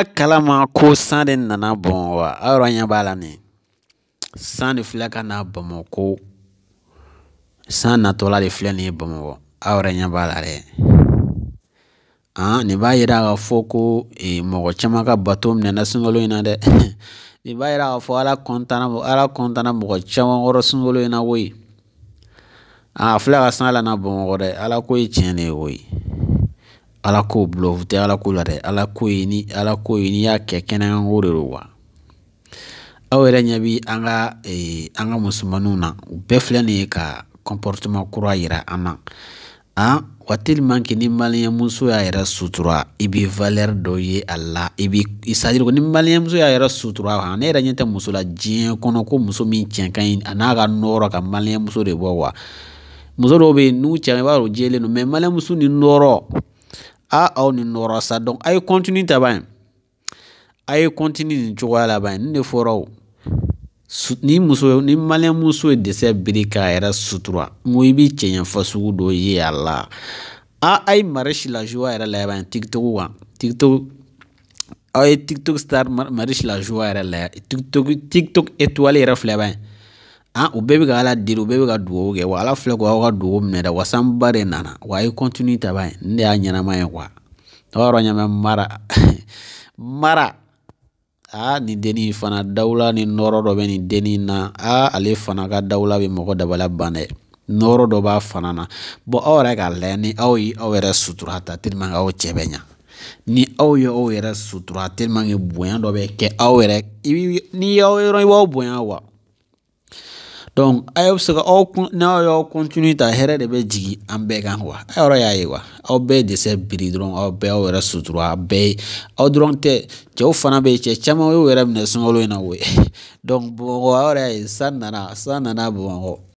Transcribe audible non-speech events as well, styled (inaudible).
bɔra kalama ko san de nana bamakɔ aw yɛrɛ ɲɛ b'a la nin san de filɛ ka na bamakɔ san natɔla de filɛ nin ye bamakɔ aw yɛrɛ ɲɛ b'a la dɛ nin b'a yira k'a fɔ ko mɔgɔ caman ka bato minɛna sunkalo in na dɛ nin b'a yira k'a fɔ ala kɔntana ala kɔntana mɔgɔ caman kɔrɔ sunkalo in na koyi a filɛ ka san lana bamakɔ dɛ ala ko ye tiɲɛ de ye koyi. ala ko bulɔfu tɛ ala ko la dɛ ala ko ye ni ala ko ye n'i y'a kɛ kɛnɛyanko de do wa aw yɛrɛ ɲɛ bi an ka an ka musomaninw na u bɛɛ filɛ nin ye ka kɔnpɔriteman kura yira an na a wa teliman ke ni maliyɛnmuso y'a yɛrɛ sutura i bɛ valɛri dɔ ye a la i bi sadiri ko ni maliyɛnmuso y'a yɛrɛ sutura a ne yɛrɛ ɲɛ tɛ muso la diɲɛ kɔnɔ ko muso min cɛ ka ɲi a n'a ka nɔrɔ ka maliyɛnmuso de bɔ wa muso dɔw bɛ yen n'u cɛ i b'a sɔrɔ jɛlen don mɛ maliyɛnmuso ni nɔrɔ a On ni nɔrɔ sa dɔn a ye kɔntini ta ban a la bain. nin de fɔra ni muso ni maliyɛn muso ye dɛsɛ biri k'a yɛrɛ sutura n a la a a la joie yɛrɛ la tiktok tiktok tiktok star Marish la joie yɛrɛ tiktok tiktok étoile yɛrɛ an u bɛɛ bɛ ka ala deli u bɛɛ bɛ ala nana wa a bai, kɔntini taba ye ne y'a mara (laughs) mara aa ah, nin fana dawula ni nɔrɔ beni bɛ A denni na ah, ale fana ka dabala ban norodo b'a fanana na bɔn aw yɛrɛ ka layɛ ni aw ye aw yɛrɛ sutura ta ni aw ye aw yɛrɛ sutura telimanke bonya dɔ bɛ n'i y'aw yɔrɔ wa donc a yɛrɛ bɛ se ka aw kun n'aw y'aw continue ta hɛrɛ de bɛ jigin an bɛɛ kan kuwa a yɔrɔ y'a ye wa aw bɛɛ dɛsɛ biri dɔrɔn aw bɛɛ aw yɛrɛ sutura aw bɛɛ aw dɔrɔn tɛ cɛw fana bɛ yen cɛ caman y'u yɛrɛ minɛ sunkalo in na koyi (laughs) donc bamakɔ a yɛrɛ y'a ye san nana san nana bamakɔ